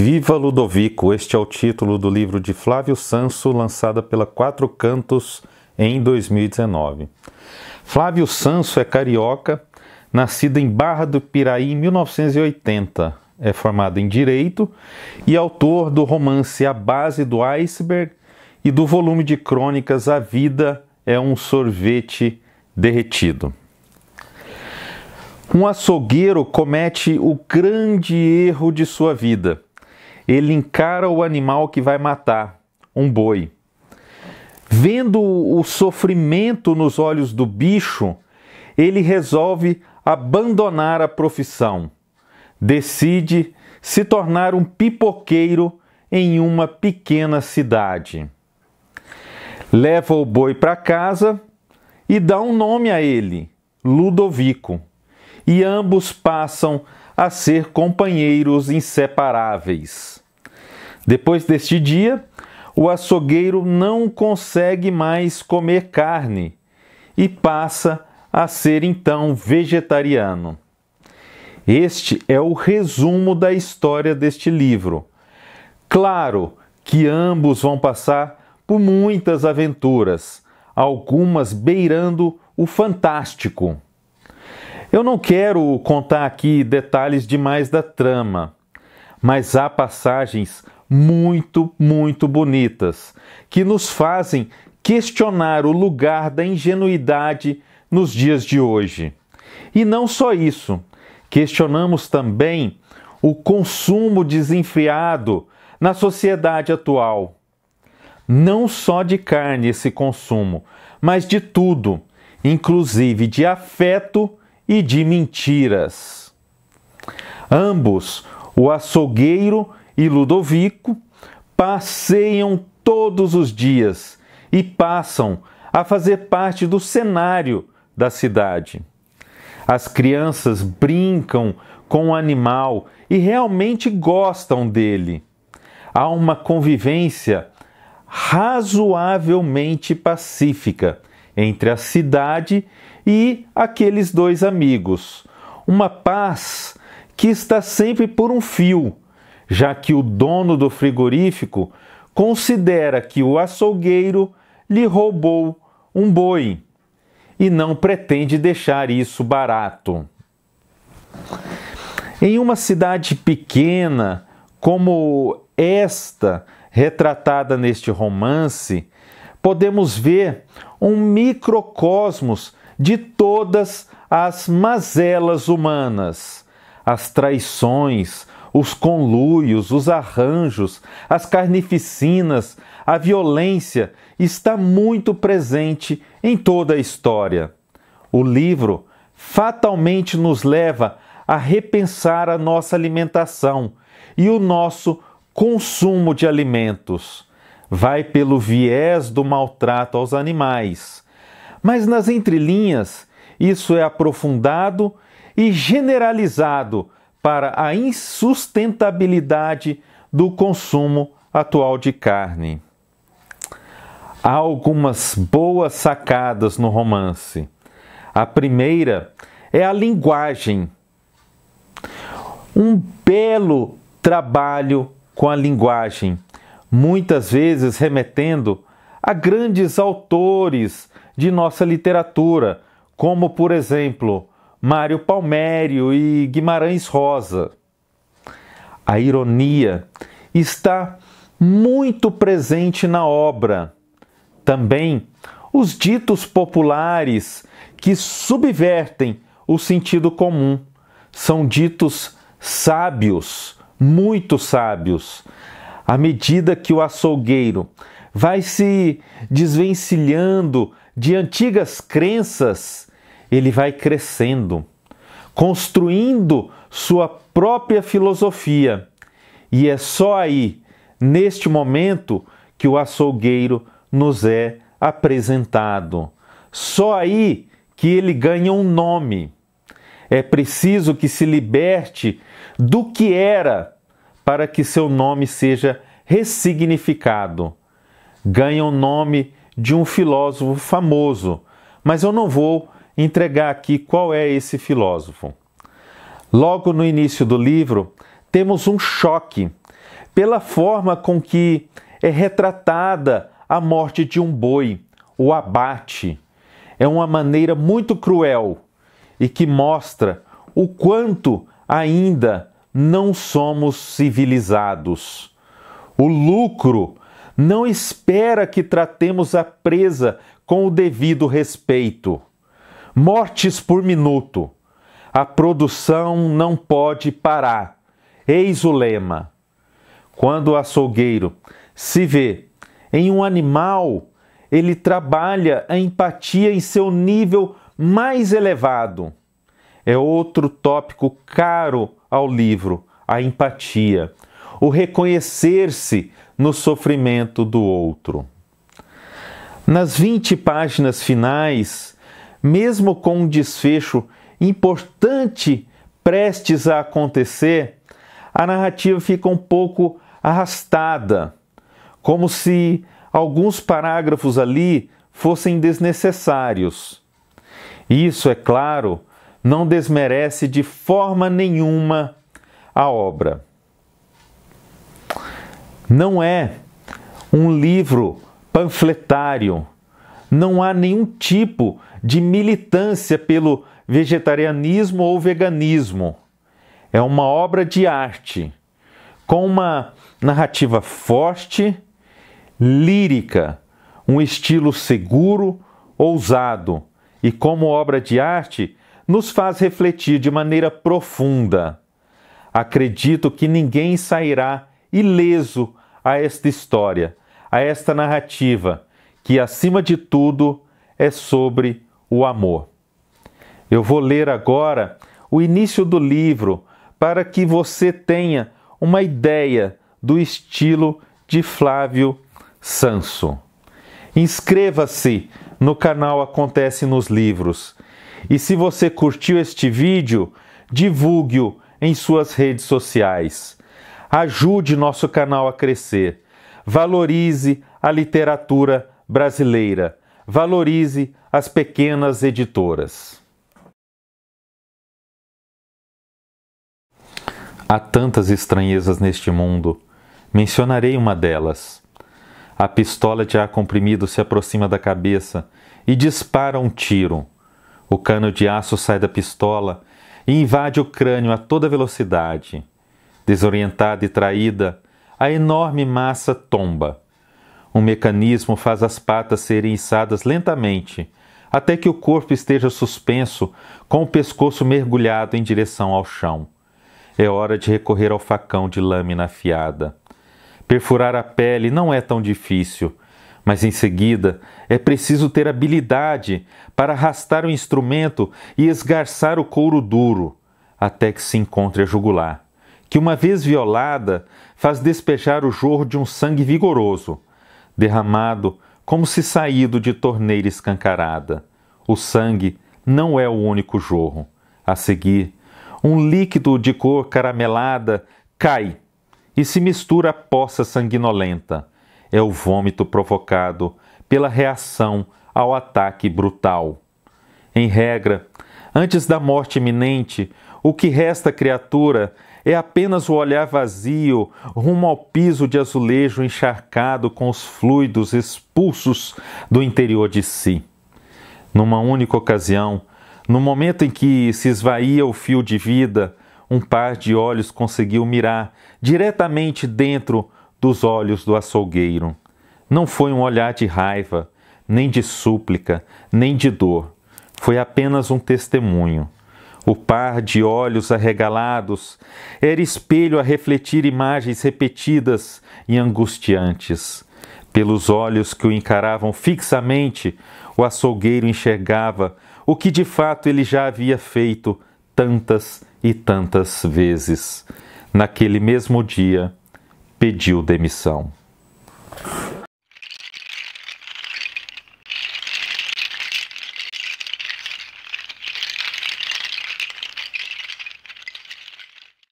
Viva Ludovico! Este é o título do livro de Flávio Sanso, lançada pela Quatro Cantos em 2019. Flávio Sanso é carioca, nascido em Barra do Piraí em 1980. É formado em Direito e autor do romance A Base do Iceberg e do volume de crônicas A Vida é um Sorvete Derretido. Um açougueiro comete o grande erro de sua vida ele encara o animal que vai matar, um boi. Vendo o sofrimento nos olhos do bicho, ele resolve abandonar a profissão. Decide se tornar um pipoqueiro em uma pequena cidade. Leva o boi para casa e dá um nome a ele, Ludovico, e ambos passam a ser companheiros inseparáveis. Depois deste dia, o açougueiro não consegue mais comer carne e passa a ser então vegetariano. Este é o resumo da história deste livro. Claro que ambos vão passar por muitas aventuras, algumas beirando o fantástico. Eu não quero contar aqui detalhes demais da trama, mas há passagens muito, muito bonitas que nos fazem questionar o lugar da ingenuidade nos dias de hoje. E não só isso, questionamos também o consumo desenfreado na sociedade atual. Não só de carne esse consumo, mas de tudo, inclusive de afeto e de mentiras. Ambos, o açougueiro e Ludovico, passeiam todos os dias e passam a fazer parte do cenário da cidade. As crianças brincam com o animal e realmente gostam dele. Há uma convivência razoavelmente pacífica entre a cidade e aqueles dois amigos. Uma paz que está sempre por um fio, já que o dono do frigorífico considera que o açougueiro lhe roubou um boi e não pretende deixar isso barato. Em uma cidade pequena como esta, retratada neste romance, podemos ver um microcosmos de todas as mazelas humanas, as traições, os conluios, os arranjos, as carnificinas, a violência está muito presente em toda a história. O livro fatalmente nos leva a repensar a nossa alimentação e o nosso consumo de alimentos vai pelo viés do maltrato aos animais. Mas nas entrelinhas, isso é aprofundado e generalizado para a insustentabilidade do consumo atual de carne. Há algumas boas sacadas no romance. A primeira é a linguagem. Um belo trabalho com a linguagem muitas vezes remetendo a grandes autores de nossa literatura, como, por exemplo, Mário Palmério e Guimarães Rosa. A ironia está muito presente na obra. Também os ditos populares que subvertem o sentido comum são ditos sábios, muito sábios à medida que o açougueiro vai se desvencilhando de antigas crenças, ele vai crescendo, construindo sua própria filosofia. E é só aí, neste momento, que o açougueiro nos é apresentado. Só aí que ele ganha um nome. É preciso que se liberte do que era para que seu nome seja ressignificado. Ganha o nome de um filósofo famoso, mas eu não vou entregar aqui qual é esse filósofo. Logo no início do livro, temos um choque pela forma com que é retratada a morte de um boi, o abate. É uma maneira muito cruel e que mostra o quanto ainda não somos civilizados. O lucro não espera que tratemos a presa com o devido respeito. Mortes por minuto. A produção não pode parar. Eis o lema. Quando o açougueiro se vê em um animal, ele trabalha a empatia em seu nível mais elevado é outro tópico caro ao livro, a empatia, o reconhecer-se no sofrimento do outro. Nas 20 páginas finais, mesmo com um desfecho importante prestes a acontecer, a narrativa fica um pouco arrastada, como se alguns parágrafos ali fossem desnecessários. Isso, é claro, não desmerece de forma nenhuma a obra. Não é um livro panfletário, não há nenhum tipo de militância pelo vegetarianismo ou veganismo. É uma obra de arte, com uma narrativa forte, lírica, um estilo seguro, ousado, e como obra de arte nos faz refletir de maneira profunda. Acredito que ninguém sairá ileso a esta história, a esta narrativa, que acima de tudo é sobre o amor. Eu vou ler agora o início do livro para que você tenha uma ideia do estilo de Flávio Sanso. Inscreva-se no canal Acontece nos Livros e se você curtiu este vídeo, divulgue-o em suas redes sociais. Ajude nosso canal a crescer. Valorize a literatura brasileira. Valorize as pequenas editoras. Há tantas estranhezas neste mundo. Mencionarei uma delas. A pistola de ar comprimido se aproxima da cabeça e dispara um tiro. O cano de aço sai da pistola e invade o crânio a toda velocidade. Desorientada e traída, a enorme massa tomba. Um mecanismo faz as patas serem içadas lentamente, até que o corpo esteja suspenso com o pescoço mergulhado em direção ao chão. É hora de recorrer ao facão de lâmina afiada. Perfurar a pele não é tão difícil mas em seguida, é preciso ter habilidade para arrastar o instrumento e esgarçar o couro duro, até que se encontre a jugular, que uma vez violada, faz despejar o jorro de um sangue vigoroso, derramado como se saído de torneira escancarada. O sangue não é o único jorro. A seguir, um líquido de cor caramelada cai e se mistura à poça sanguinolenta é o vômito provocado pela reação ao ataque brutal. Em regra, antes da morte iminente, o que resta à criatura é apenas o olhar vazio rumo ao piso de azulejo encharcado com os fluidos expulsos do interior de si. Numa única ocasião, no momento em que se esvaía o fio de vida, um par de olhos conseguiu mirar diretamente dentro dos olhos do açougueiro. Não foi um olhar de raiva, nem de súplica, nem de dor. Foi apenas um testemunho. O par de olhos arregalados era espelho a refletir imagens repetidas e angustiantes. Pelos olhos que o encaravam fixamente, o açougueiro enxergava o que de fato ele já havia feito tantas e tantas vezes. Naquele mesmo dia, pediu demissão.